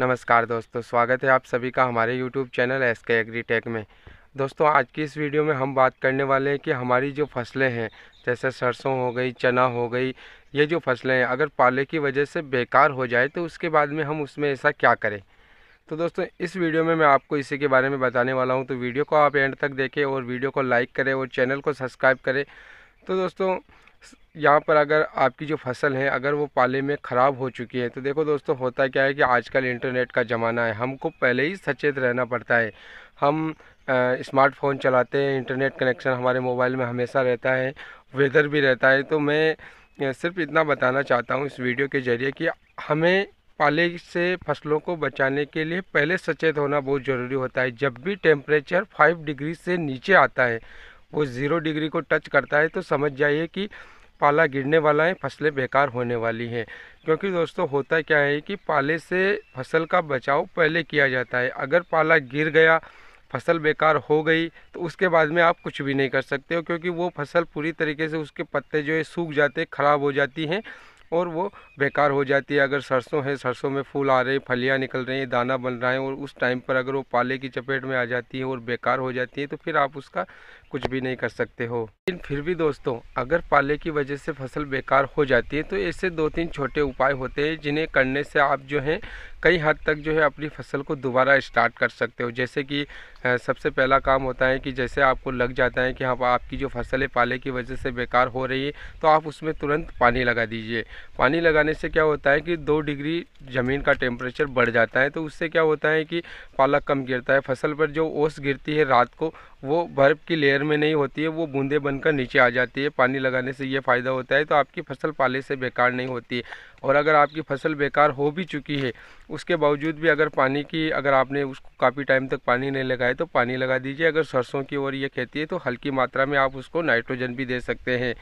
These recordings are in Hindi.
नमस्कार दोस्तों स्वागत है आप सभी का हमारे YouTube channel S K agri tech में दोस्तों आज की इस वीडियो में हम बात करने वाले हैं कि हमारी जो फसलें हैं जैसे सरसों हो गई चना हो गई ये जो फसलें हैं अगर पाले की वजह से बेकार हो जाए तो उसके बाद में हम उसमें ऐसा क्या करें तो दोस्तों इस वीडियो में मैं आपको इसी के बारे में बताने वाला हूँ तो वीडियो को आप एंड तक देखें और वीडियो को लाइक करें और चैनल को सब्सक्राइब करें तो दोस्तों यहाँ पर अगर आपकी जो फसल है अगर वो पाले में ख़राब हो चुकी है तो देखो दोस्तों होता क्या है कि आजकल इंटरनेट का ज़माना है हमको पहले ही सचेत रहना पड़ता है हम स्मार्टफोन चलाते हैं इंटरनेट कनेक्शन हमारे मोबाइल में हमेशा रहता है वेदर भी रहता है तो मैं सिर्फ इतना बताना चाहता हूँ इस वीडियो के ज़रिए कि हमें पाले से फसलों को बचाने के लिए पहले सचेत होना बहुत ज़रूरी होता है जब भी टेम्परेचर फाइव डिग्री से नीचे आता है वो ज़ीरो डिग्री को टच करता है तो समझ जाइए कि पाला गिरने वाला है फसलें बेकार होने वाली हैं क्योंकि दोस्तों होता क्या है कि पाले से फसल का बचाव पहले किया जाता है अगर पाला गिर गया फसल बेकार हो गई तो उसके बाद में आप कुछ भी नहीं कर सकते हो क्योंकि वो फसल पूरी तरीके से उसके पत्ते जो है सूख जाते ख़राब हो जाती हैं और वो बेकार हो जाती है अगर सरसों है सरसों में फूल आ रहे हैं फलियाँ निकल रही हैं दाना बन रहा है और उस टाइम पर अगर वो पाले की चपेट में आ जाती है और बेकार हो जाती है तो फिर आप उसका कुछ भी नहीं कर सकते हो लेकिन फिर भी दोस्तों अगर पाले की वजह से फसल बेकार हो जाती है तो ऐसे दो तीन छोटे उपाय होते हैं जिन्हें करने से आप जो हैं कई हद तक जो है अपनी फसल को दोबारा स्टार्ट कर सकते हो जैसे कि सबसे पहला काम होता है कि जैसे आपको लग जाता है कि हाँ आपकी जो फसल है पाले की वजह से बेकार हो रही है तो आप उसमें तुरंत पानी लगा दीजिए पानी लगाने से क्या होता है कि दो डिग्री ज़मीन का टेम्परेचर बढ़ जाता है तो उससे क्या होता है कि पालक कम गिरता है फसल पर जो ओस गिरती है रात को वो बर्फ़ की लेयर में नहीं होती है वो बूंदे बनकर नीचे आ जाती है पानी लगाने से ये फ़ायदा होता है तो आपकी फसल पाले से बेकार नहीं होती है और अगर आपकी फसल बेकार हो भी चुकी है उसके बावजूद भी अगर पानी की अगर आपने उसको काफ़ी टाइम तक पानी नहीं लगाए तो पानी लगा दीजिए अगर सरसों की और ये खेती है तो हल्की मात्रा में आप उसको नाइट्रोजन भी दे सकते हैं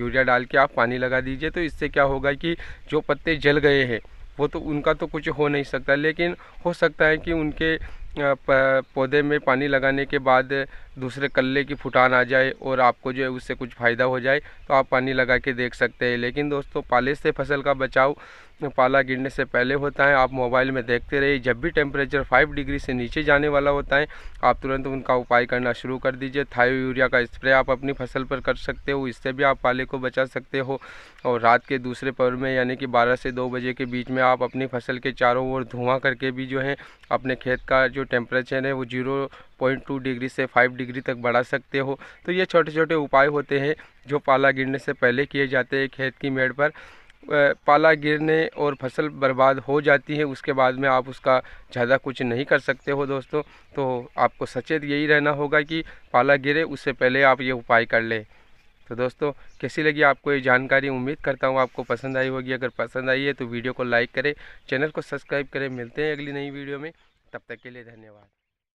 यूरिया डाल के आप पानी लगा दीजिए तो इससे क्या होगा कि जो पत्ते जल गए हैं वो तो उनका तो कुछ हो नहीं सकता लेकिन हो सकता है कि उनके पौधे में पानी लगाने के बाद दूसरे कल्ले की फुटान आ जाए और आपको जो है उससे कुछ फ़ायदा हो जाए तो आप पानी लगा के देख सकते हैं लेकिन दोस्तों पाले से फसल का बचाव पाला गिरने से पहले होता है आप मोबाइल में देखते रहिए जब भी टेम्परेचर 5 डिग्री से नीचे जाने वाला होता है आप तुरंत उनका उपाय करना शुरू कर दीजिए थायो यूरिया का स्प्रे आप अपनी फसल पर कर सकते हो इससे भी आप पाले को बचा सकते हो और रात के दूसरे पर्व में यानी कि 12 से 2 बजे के बीच में आप अपनी फसल के चारों ओर धुआं करके भी जो है अपने खेत का जो टेम्परेचर है वो जीरो पॉइंट टू डिग्री से फाइव डिग्री तक बढ़ा सकते हो तो ये छोटे छोटे उपाय होते हैं जो पाला गिरने से पहले किए जाते हैं खेत की मेड़ पर पाला गिरने और फसल बर्बाद हो जाती है उसके बाद में आप उसका ज़्यादा कुछ नहीं कर सकते हो दोस्तों तो आपको सचेत यही रहना होगा कि पाला गिरे उससे पहले आप ये उपाय कर लें तो दोस्तों कैसी लगी आपको ये जानकारी उम्मीद करता हूँ आपको पसंद आई होगी अगर पसंद आई है तो वीडियो को लाइक करें चैनल को सब्सक्राइब करें मिलते हैं अगली नई वीडियो में तब तक के लिए धन्यवाद